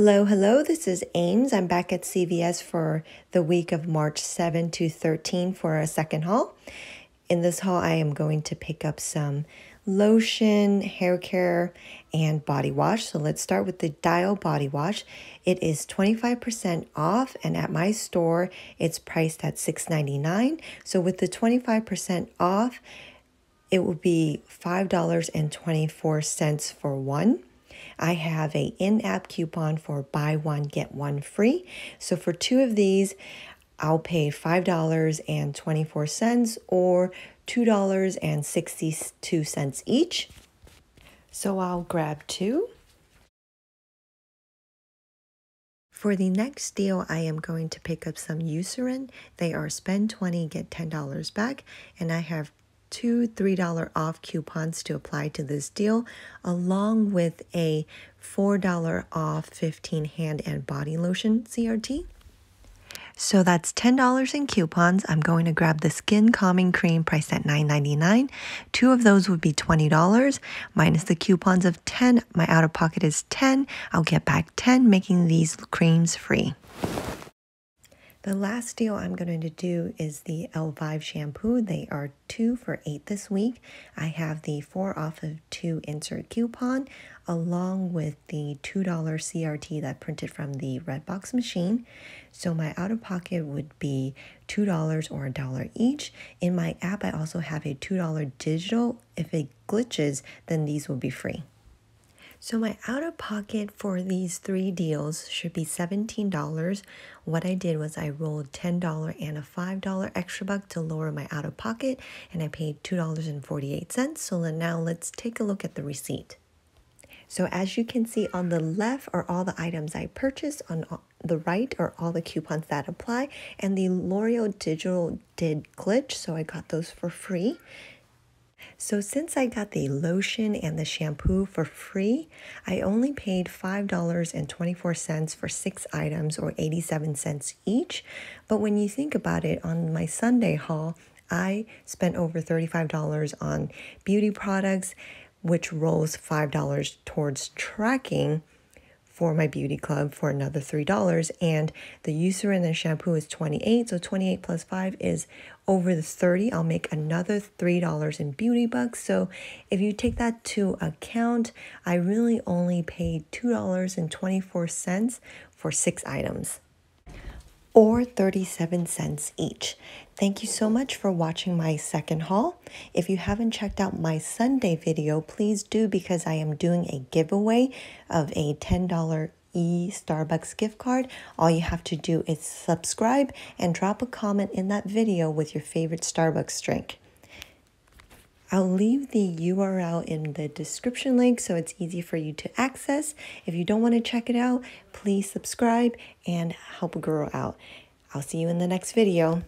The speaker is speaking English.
Hello, hello, this is Ames. I'm back at CVS for the week of March 7 to 13 for a second haul. In this haul, I am going to pick up some lotion, hair care, and body wash. So let's start with the Dial Body Wash. It is 25% off, and at my store, it's priced at $6.99. So with the 25% off, it will be $5.24 for one. I have a in-app coupon for buy one, get one free. So for two of these, I'll pay $5.24 or $2.62 each. So I'll grab two. For the next deal, I am going to pick up some Eucerin. They are spend 20, get $10 back, and I have two $3 off coupons to apply to this deal, along with a $4 off 15 hand and body lotion CRT. So that's $10 in coupons. I'm going to grab the skin calming cream priced at $9.99. Two of those would be $20 minus the coupons of 10. My out of pocket is 10. I'll get back 10 making these creams free. The last deal I'm going to do is the L5 shampoo. They are two for eight this week. I have the four off of two insert coupon along with the $2 CRT that printed from the Redbox machine. So my out of pocket would be $2 or a dollar each. In my app, I also have a $2 digital. If it glitches, then these will be free. So my out of pocket for these three deals should be $17. What I did was I rolled $10 and a $5 extra buck to lower my out of pocket and I paid $2.48. So now let's take a look at the receipt. So as you can see on the left are all the items I purchased, on uh, the right are all the coupons that apply, and the L'Oreal Digital did glitch, so I got those for free. So, since I got the lotion and the shampoo for free, I only paid $5.24 for six items or 87 cents each. But when you think about it, on my Sunday haul, I spent over $35 on beauty products, which rolls $5 towards tracking for my beauty club for another $3. And the user and shampoo is 28 so 28 plus 5 is over the 30 I'll make another $3 in beauty bucks. So if you take that to account, I really only paid $2.24 for six items or 37 cents each. Thank you so much for watching my second haul. If you haven't checked out my Sunday video, please do because I am doing a giveaway of a $10 e Starbucks gift card. All you have to do is subscribe and drop a comment in that video with your favorite Starbucks drink. I'll leave the URL in the description link so it's easy for you to access. If you don't want to check it out, please subscribe and help grow out. I'll see you in the next video.